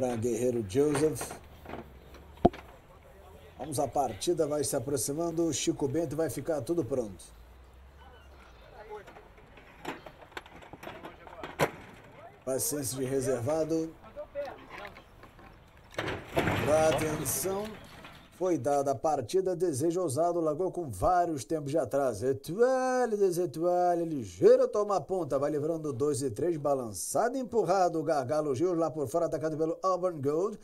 para Guerreiro Joseph. Vamos, à partida vai se aproximando. O Chico Bento vai ficar tudo pronto. Paciência de reservado. atenção. Foi dada a partida, desejo ousado, largou com vários tempos de atraso. Etoile, desetuale, ligeiro toma a ponta, vai livrando 2 e 3, balançado empurrado, gargalo Gil lá por fora, atacado pelo Auburn Gold.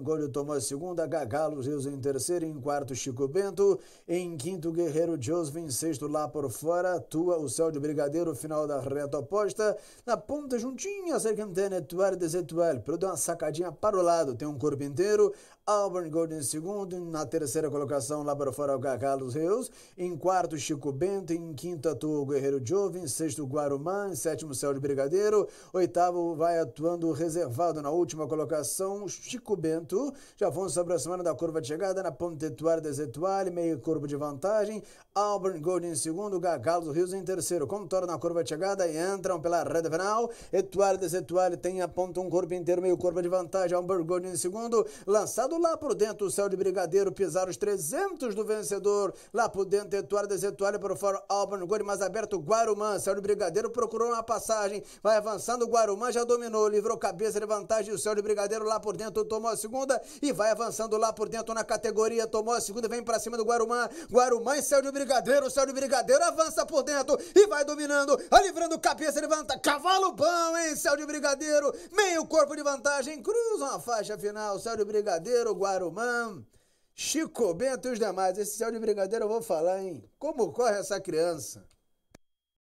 Gold tomou a segunda, Gagalo Rios em terceiro, em quarto Chico Bento, em quinto Guerreiro Joseph, em sexto lá por fora, Tua, o Céu de Brigadeiro, final da reta oposta, na ponta juntinha, Sergentene, Tuar, Desetual, para dar uma sacadinha para o lado, tem um corpo inteiro, Auburn Gold em segundo, na terceira colocação lá por fora o Gagalos Rios, em quarto Chico Bento, em quinto atua o Guerreiro Jovem, em sexto Guarumã, em sétimo Céu de Brigadeiro, oitavo vai atuando reservado na última colocação, Chico Bento. Já vão se aproximando da curva de chegada na Ponte Etoile des meio corpo de vantagem. Auburn Gold em segundo, Gagalo do Rios em terceiro. Contornam a curva de chegada e entram pela reta final. Eduardo des tem a ponta um corpo inteiro, meio curva de vantagem. Auburn Gold em segundo, lançado lá por dentro o céu de Brigadeiro, pisar os 300 do vencedor. Lá por dentro, Eduardo des para o fora. Auburn Gold mais aberto, Guarumã. Céu de Brigadeiro procurou uma passagem, vai avançando. Guarumã já dominou, livrou cabeça de vantagem. O céu de Brigadeiro lá por dentro tomou tomou a segunda e vai avançando lá por dentro na categoria, tomou a segunda, vem para cima do Guarumã. Guarumã e céu de brigadeiro, céu de brigadeiro avança por dentro e vai dominando, a livrando cabeça, levanta, cavalo bom, hein? Céu de brigadeiro, meio corpo de vantagem, cruzam a faixa final, céu de brigadeiro, Guarumã. Chico Bento e os demais. Esse céu de brigadeiro eu vou falar, hein? Como corre essa criança?